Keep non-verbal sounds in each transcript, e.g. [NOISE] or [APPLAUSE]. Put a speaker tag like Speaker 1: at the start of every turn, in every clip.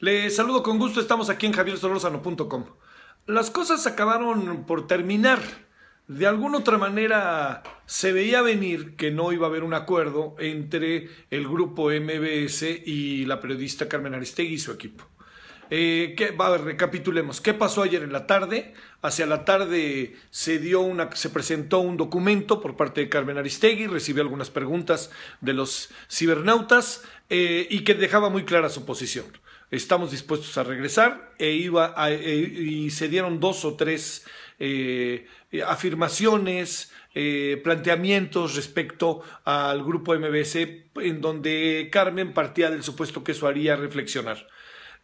Speaker 1: Le saludo con gusto, estamos aquí en javiersolorzano.com. Las cosas acabaron por terminar. De alguna otra manera se veía venir que no iba a haber un acuerdo entre el grupo MBS y la periodista Carmen Aristegui y su equipo. Eh, a ver, recapitulemos. ¿Qué pasó ayer en la tarde? Hacia la tarde se, dio una, se presentó un documento por parte de Carmen Aristegui, recibió algunas preguntas de los cibernautas eh, y que dejaba muy clara su posición estamos dispuestos a regresar e iba e, y se dieron dos o tres eh, afirmaciones, eh, planteamientos respecto al grupo MBC en donde Carmen partía del supuesto que eso haría reflexionar.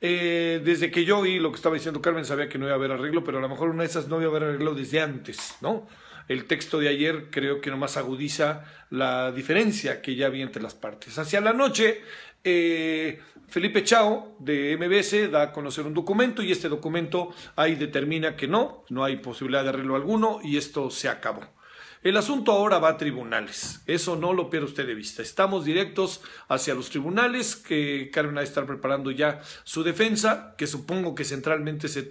Speaker 1: Eh, desde que yo oí lo que estaba diciendo Carmen sabía que no iba a haber arreglo, pero a lo mejor una de esas no iba a haber arreglo desde antes, ¿no? El texto de ayer creo que nomás agudiza la diferencia que ya había entre las partes. Hacia la noche, eh, Felipe Chao de MBS da a conocer un documento y este documento ahí determina que no, no hay posibilidad de arreglo alguno y esto se acabó. El asunto ahora va a tribunales, eso no lo pierde usted de vista. Estamos directos hacia los tribunales, que Carmen ha de estar preparando ya su defensa, que supongo que centralmente se,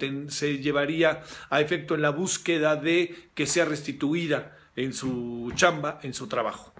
Speaker 1: llevaría a efecto en la búsqueda de que sea restituida en su chamba, en su trabajo.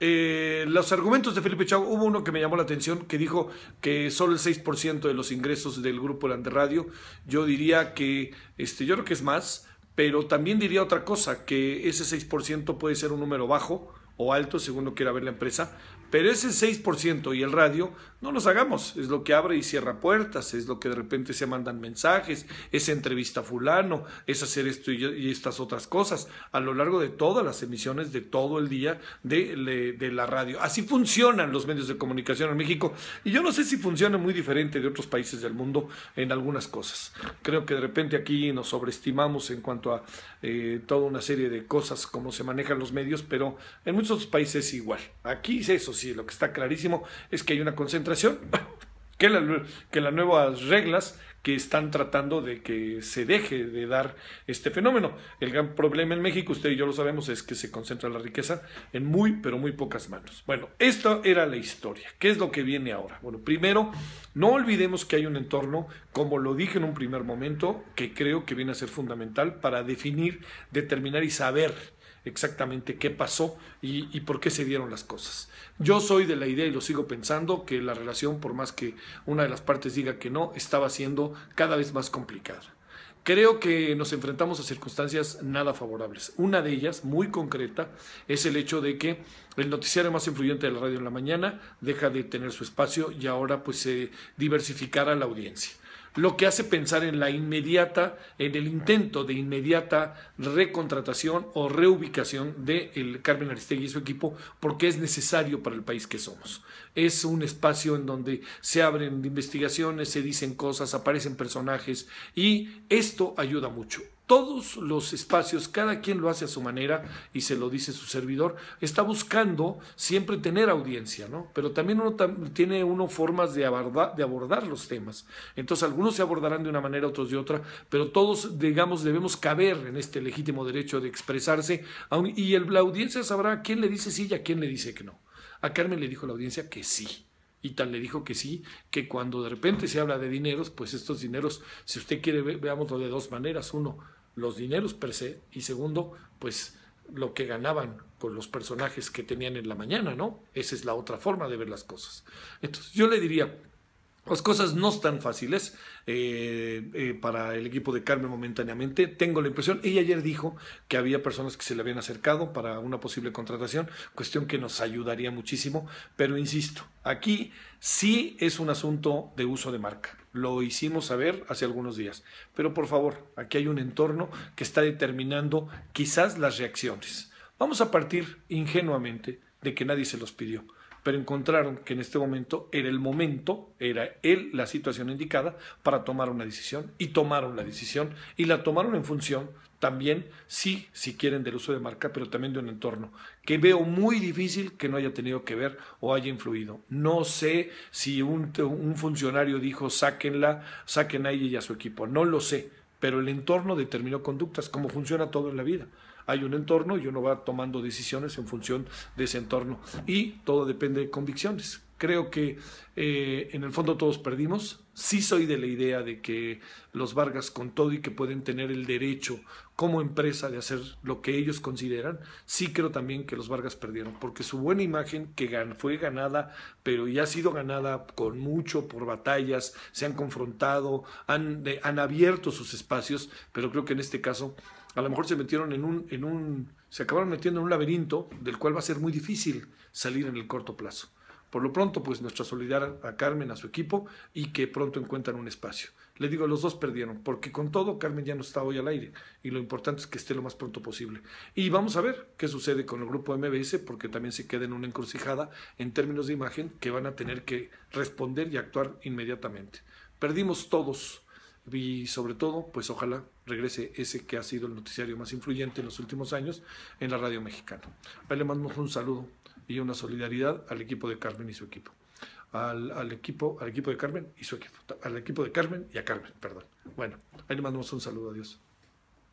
Speaker 1: Eh, los argumentos de Felipe Chau, hubo uno que me llamó la atención, que dijo que solo el 6% de los ingresos del grupo La Radio, yo diría que, este, yo creo que es más, pero también diría otra cosa, que ese 6% puede ser un número bajo o alto según lo quiera ver la empresa, pero ese 6% y el radio, no los hagamos. Es lo que abre y cierra puertas, es lo que de repente se mandan mensajes, es entrevista a fulano, es hacer esto y, estas otras cosas a lo largo de todas las emisiones de todo el día de, la radio. Así funcionan los medios de comunicación en México. Y yo no sé si funciona muy diferente de otros países del mundo en algunas cosas. Creo que de repente aquí nos sobreestimamos en cuanto a eh, toda una serie de cosas, cómo se manejan los medios, pero en muchos otros países igual. Aquí es eso pues sí, lo que está clarísimo es que hay una concentración, [LAUGHS] que, que las nuevas reglas que están tratando de que se deje de dar este fenómeno. El gran problema en México, usted y yo lo sabemos, es que se concentra la riqueza en muy, pero muy pocas manos. Bueno, esta era la historia. ¿Qué es lo que viene ahora? Bueno, primero, no olvidemos que hay un entorno, como lo dije en un primer momento, que creo que viene a ser fundamental para definir, determinar y saber exactamente qué pasó y, por qué se dieron las cosas. Yo soy de la idea y lo sigo pensando que la relación, por más que una de las partes diga que no, estaba siendo cada vez más complicada. Creo que nos enfrentamos a circunstancias nada favorables. Una de ellas, muy concreta, es el hecho de que el noticiario más influyente de la radio en la mañana deja de tener su espacio y ahora pues se diversificará la audiencia lo que hace pensar en la inmediata, en el intento de inmediata recontratación o reubicación de Carmen Aristegui y su equipo, porque es necesario para el país que somos. Es un espacio en donde se abren investigaciones, se dicen cosas, aparecen personajes y esto ayuda mucho todos los espacios, cada quien lo hace a su manera y se lo dice su servidor, está buscando siempre tener audiencia, ¿no? Pero también uno tiene uno formas de abordar, de abordar los temas. Entonces algunos se abordarán de una manera, otros de otra, pero todos, digamos, debemos caber en este legítimo derecho de expresarse y el, la audiencia sabrá a quién le dice sí y a quién le dice que no. A Carmen le dijo la audiencia que sí y tal le dijo que sí, que cuando de repente se habla de dineros, pues estos dineros, si usted quiere, ver, veámoslo de dos maneras. Uno, los dineros per se, y segundo, pues lo que ganaban con los personajes que tenían en la mañana, ¿no? Esa es la otra forma de ver las cosas. Entonces, yo le diría, las cosas no están fáciles eh, eh, para el equipo de Carmen momentáneamente. Tengo la impresión, ella ayer dijo que había personas que se le habían acercado para una posible contratación, cuestión que nos ayudaría muchísimo, pero insisto, aquí sí es un asunto de uso de marca. Lo hicimos saber hace algunos días. Pero por favor, aquí hay un entorno que está determinando quizás las reacciones. Vamos a partir ingenuamente de que nadie se los pidió pero encontraron que en este momento era el momento, era él la situación indicada para tomar una decisión y tomaron la decisión y la tomaron en función también, sí, si quieren, del uso de marca, pero también de un entorno, que veo muy difícil que no haya tenido que ver o haya influido. No sé si un, funcionario dijo, sáquenla, saquen a ella y a su equipo, no lo sé pero el entorno determinó conductas, como funciona todo en la vida. Hay un entorno y uno va tomando decisiones en función de ese entorno y todo depende de convicciones. Creo que eh, en el fondo todos perdimos. Sí soy de la idea de que los Vargas con todo y que pueden tener el derecho como empresa de hacer lo que ellos consideran, sí creo también que los Vargas perdieron, porque su buena imagen que fue ganada, pero ya ha sido ganada con mucho por batallas, se han confrontado, han, han abierto sus espacios, pero creo que en este caso a lo mejor se metieron en un, en un, se acabaron metiendo en un laberinto del cual va a ser muy difícil salir en el corto plazo. Por lo pronto, pues nuestra solidaridad a Carmen, a su equipo y que pronto encuentran un espacio. Le digo, los dos perdieron, porque con todo Carmen ya no está hoy al aire y lo importante es que esté lo más pronto posible. Y vamos a ver qué sucede con el grupo MBS, porque también se queda en una encrucijada en términos de imagen que van a tener que responder y actuar inmediatamente. Perdimos todos y sobre todo, pues ojalá regrese ese que ha sido el noticiario más influyente en los últimos años en la radio mexicana. Ahí le mando un saludo y una solidaridad al equipo de Carmen y su equipo. Al, al, equipo, al equipo de Carmen y su equipo. Al equipo de Carmen y a Carmen, perdón. Bueno, ahí le mandamos un saludo. Adiós.